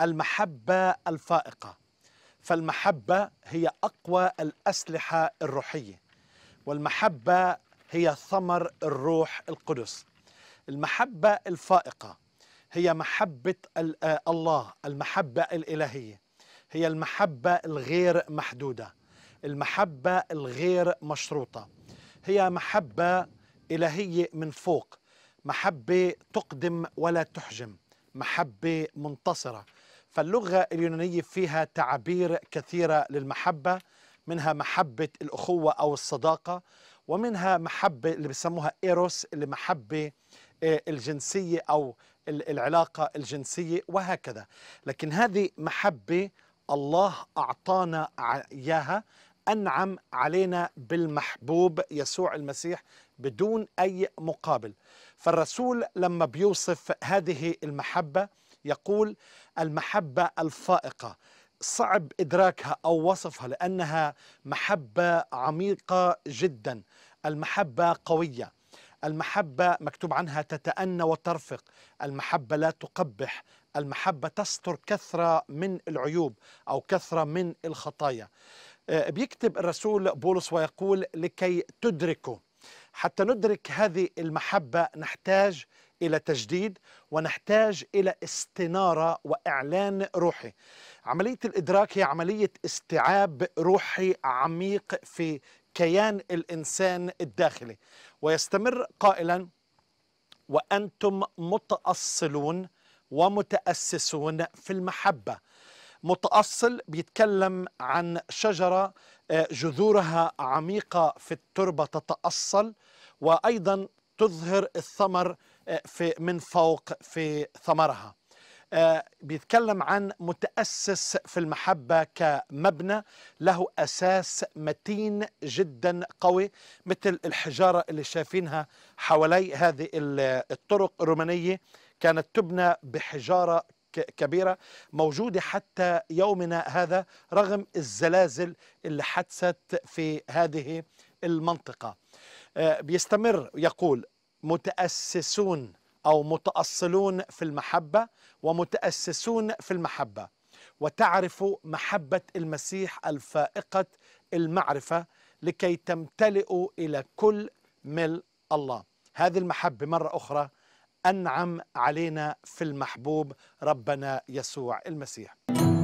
المحبة الفائقة فالمحبة هي أقوى الأسلحة الروحية والمحبة هي ثمر الروح القدس المحبة الفائقة هي محبة آه، الله المحبة الإلهية هي المحبة الغير محدودة المحبة الغير مشروطة هي محبة إلهية من فوق محبة تقدم ولا تحجم محبة منتصرة فاللغة اليونانية فيها تعابير كثيرة للمحبة منها محبة الأخوة أو الصداقة ومنها محبة اللي بسموها إيروس اللي محبة آه، الجنسية أو العلاقة الجنسية وهكذا لكن هذه محبة الله أعطانا إياها أنعم علينا بالمحبوب يسوع المسيح بدون أي مقابل فالرسول لما بيوصف هذه المحبة يقول المحبة الفائقة صعب إدراكها أو وصفها لأنها محبة عميقة جدا المحبة قوية المحبة مكتوب عنها تتأنى وترفق المحبة لا تقبح المحبة تستر كثرة من العيوب أو كثرة من الخطايا آه، بيكتب الرسول بولس ويقول لكي تدركوا حتى ندرك هذه المحبة نحتاج إلى تجديد ونحتاج إلى استنارة وإعلان روحي عملية الإدراك هي عملية استيعاب روحي عميق في كيان الإنسان الداخلي ويستمر قائلا وأنتم متأصلون ومتأسسون في المحبة متأصل بيتكلم عن شجرة آه، جذورها عميقة في التربة تتأصل وأيضا تظهر الثمر آه، في من فوق في ثمرها آه، بيتكلم عن متأسس في المحبة كمبنى له أساس متين جدا قوي مثل الحجارة اللي شايفينها حوالي هذه الطرق الرومانية كانت تبنى بحجارة كبيرة موجودة حتى يومنا هذا رغم الزلازل اللي حدثت في هذه المنطقة آه، بيستمر يقول متأسسون أو متأصلون في المحبة ومتأسسون في المحبة وتعرف محبة المسيح الفائقة المعرفة لكي تمتلئ إلى كل ملء الله هذه المحبة مرة أخرى أنعم علينا في المحبوب ربنا يسوع المسيح